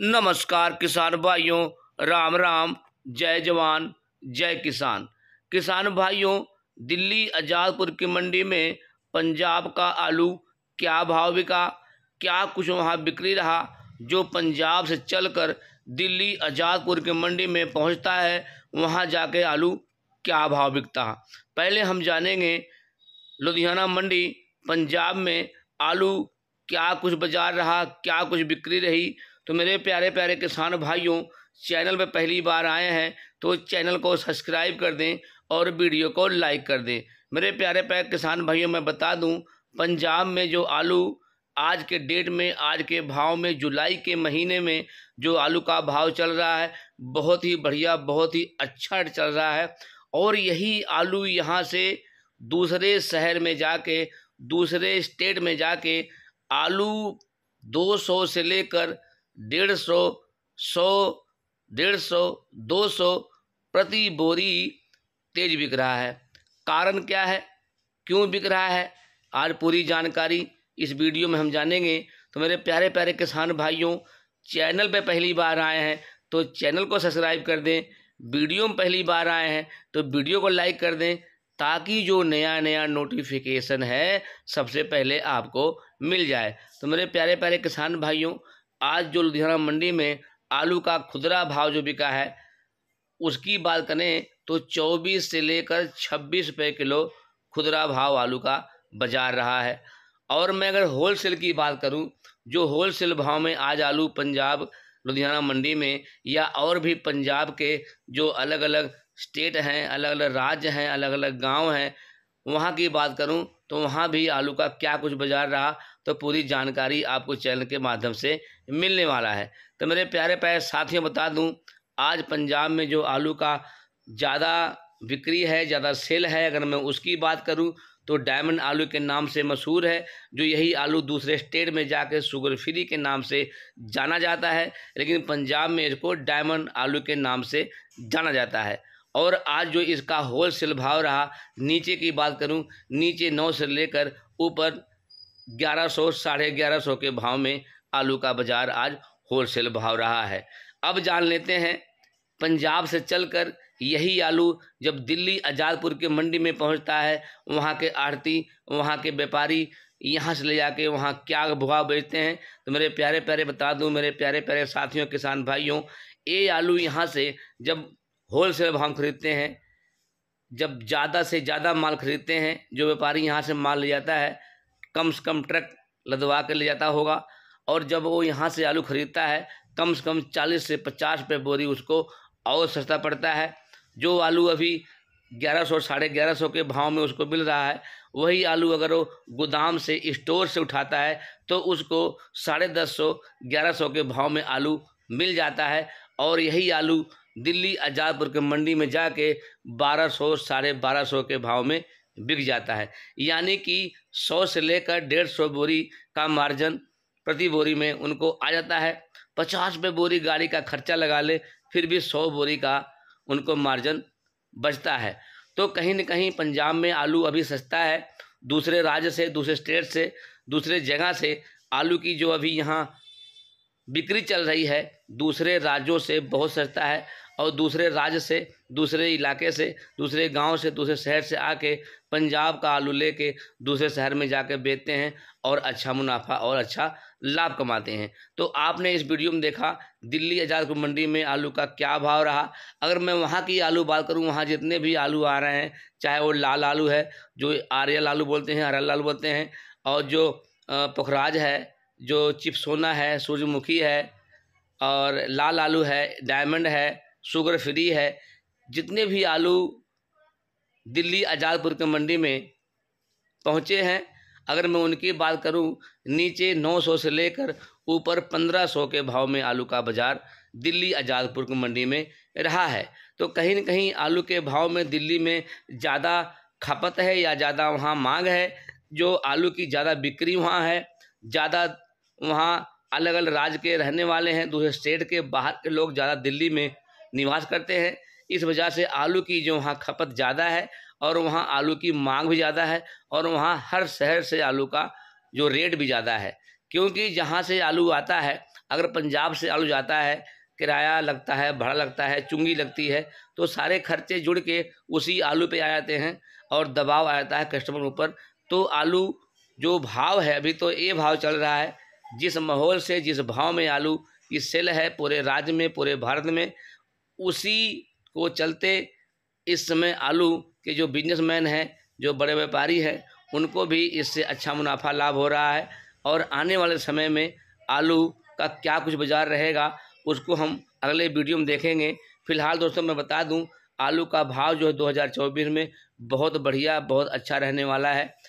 नमस्कार किसान भाइयों राम राम जय जवान जय किसान किसान भाइयों दिल्ली आज़ादपुर की मंडी में पंजाब का आलू क्या भाव बिका क्या कुछ वहाँ बिक्री रहा जो पंजाब से चलकर दिल्ली आज़ादपुर की मंडी में पहुँचता है वहाँ जाके आलू क्या भाव बिकता पहले हम जानेंगे लुधियाना मंडी पंजाब में आलू क्या कुछ बाजार रहा क्या कुछ बिक्री रही तो मेरे प्यारे प्यारे किसान भाइयों चैनल पर पहली बार आए हैं तो चैनल को सब्सक्राइब कर दें और वीडियो को लाइक कर दें मेरे प्यारे प्यारे किसान भाइयों मैं बता दूं पंजाब में जो आलू आज के डेट में आज के भाव में जुलाई के महीने में जो आलू का भाव चल रहा है बहुत ही बढ़िया बहुत ही अच्छा चल रहा है और यही आलू यहाँ से दूसरे शहर में जाके दूसरे स्टेट में जाके आलू 200 से लेकर डेढ़ सौ सौ डेढ़ सौ दो सौ प्रति बोरी तेज बिक रहा है कारण क्या है क्यों बिक रहा है आज पूरी जानकारी इस वीडियो में हम जानेंगे तो मेरे प्यारे प्यारे किसान भाइयों चैनल पे पहली बार आए हैं तो चैनल को सब्सक्राइब कर दें वीडियो में पहली बार आए हैं तो वीडियो को लाइक कर दें ताकि जो नया नया नोटिफिकेशन है सबसे पहले आपको मिल जाए तो मेरे प्यारे प्यारे किसान भाइयों आज जो लुधियाना मंडी में आलू का खुदरा भाव जो बिका है उसकी बात करें तो 24 से लेकर 26 रुपये किलो खुदरा भाव आलू का बाजार रहा है और मैं अगर होल सेल की बात करूं जो होल सेल भाव में आज आलू पंजाब लुधियाना मंडी में या और भी पंजाब के जो अलग अलग स्टेट हैं अलग अलग राज्य हैं अलग अलग गांव हैं वहाँ की बात करूं तो वहाँ भी आलू का क्या कुछ बाजार रहा तो पूरी जानकारी आपको चैनल के माध्यम से मिलने वाला है तो मेरे प्यारे प्यारे साथियों बता दूं आज पंजाब में जो आलू का ज़्यादा बिक्री है ज़्यादा सेल है अगर मैं उसकी बात करूं तो डायमंड आलू के नाम से मशहूर है जो यही आलू दूसरे स्टेट में जाके शुगर फ्री के नाम से जाना जाता है लेकिन पंजाब में इसको डायमंड आलू के नाम से जाना जाता है और आज जो इसका होल सेल भाव रहा नीचे की बात करूँ नीचे नौ से लेकर ऊपर ग्यारह सौ साढ़े ग्यारह सौ के भाव में आलू का बाज़ार आज होलसेल भाव रहा है अब जान लेते हैं पंजाब से चलकर यही आलू जब दिल्ली आज़ादपुर के मंडी में पहुंचता है वहां के आरती वहां के व्यापारी यहाँ से ले जाके वहाँ क्या भाव बेचते हैं तो मेरे प्यारे प्यारे बता दूँ मेरे प्यारे प्यारे साथियों किसान भाइयों ये आलू यहाँ से जब होल सेल भाव खरीदते हैं जब ज़्यादा से ज़्यादा माल खरीदते हैं जो व्यापारी यहाँ से माल ले जाता है कम से कम ट्रक लदवा कर ले जाता होगा और जब वो यहाँ से आलू खरीदता है कम से कम चालीस से पचास रुपये बोरी उसको और सस्ता पड़ता है जो आलू अभी ग्यारह सौ साढ़े ग्यारह सौ के भाव में उसको मिल रहा है वही आलू अगर वो गोदाम से स्टोर से उठाता है तो उसको साढ़े दस सौ ग्यारह सौ के भाव में आलू मिल जाता है और यही आलू दिल्ली आज़ादपुर के मंडी में जाके बारह सौ साढ़े बारह सौ के भाव में बिक जाता है यानी कि सौ से लेकर डेढ़ सौ बोरी का मार्जिन प्रति बोरी में उनको आ जाता है पचास रुपये बोरी गाड़ी का खर्चा लगा ले फिर भी सौ बोरी का उनको मार्जिन बचता है तो कहीं ना कहीं पंजाब में आलू अभी सस्ता है दूसरे राज्य से दूसरे स्टेट से दूसरे जगह से आलू की जो अभी यहाँ बिक्री चल रही है दूसरे राज्यों से बहुत सस्ता है और दूसरे राज्य से दूसरे इलाके से दूसरे गांव से दूसरे शहर से आके पंजाब का आलू लेके दूसरे शहर में जाके बेचते हैं और अच्छा मुनाफा और अच्छा लाभ कमाते हैं तो आपने इस वीडियो में देखा दिल्ली आजाद मंडी में आलू का क्या भाव रहा अगर मैं वहाँ की आलू बात करूँ वहाँ जितने भी आलू आ रहे हैं चाहे वो लाल आलू है जो आर्यल आलू बोलते हैं हरल आलू बोलते हैं और जो पुखराज है जो चिपसोना है सूर्यमुखी है और लाल आलू है डायमंड है शुगर फ्री है जितने भी आलू दिल्ली आजादपुर के मंडी में पहुँचे हैं अगर मैं उनकी बात करूं नीचे 900 से लेकर ऊपर 1500 के भाव में आलू का बाज़ार दिल्ली आज़ादपुर की मंडी में रहा है तो कहीं ना कहीं आलू के भाव में दिल्ली में ज़्यादा खपत है या ज़्यादा वहाँ मांग है जो आलू की ज़्यादा बिक्री वहाँ है ज़्यादा वहाँ अलग अलग राज्य के रहने वाले हैं दूसरे स्टेट के बाहर के लोग ज़्यादा दिल्ली में निवास करते हैं इस वजह से आलू की जो वहाँ खपत ज़्यादा है और वहाँ आलू की मांग भी ज़्यादा है और वहाँ हर शहर से आलू का जो रेट भी ज़्यादा है क्योंकि जहाँ से आलू आता है अगर पंजाब से आलू जाता है किराया लगता है भाड़ा लगता है चुंगी लगती है तो सारे खर्चे जुड़ के उसी आलू पे आ जाते हैं और दबाव आ जाता है कस्टमर ऊपर तो आलू जो भाव है अभी तो ये भाव चल रहा है जिस माहौल से जिस भाव में आलू की सेल है पूरे राज्य में पूरे भारत में उसी को चलते इस समय आलू के जो बिजनेसमैन हैं जो बड़े व्यापारी हैं उनको भी इससे अच्छा मुनाफा लाभ हो रहा है और आने वाले समय में आलू का क्या कुछ बाज़ार रहेगा उसको हम अगले वीडियो में देखेंगे फ़िलहाल दोस्तों मैं बता दूं आलू का भाव जो है 2024 में बहुत बढ़िया बहुत अच्छा रहने वाला है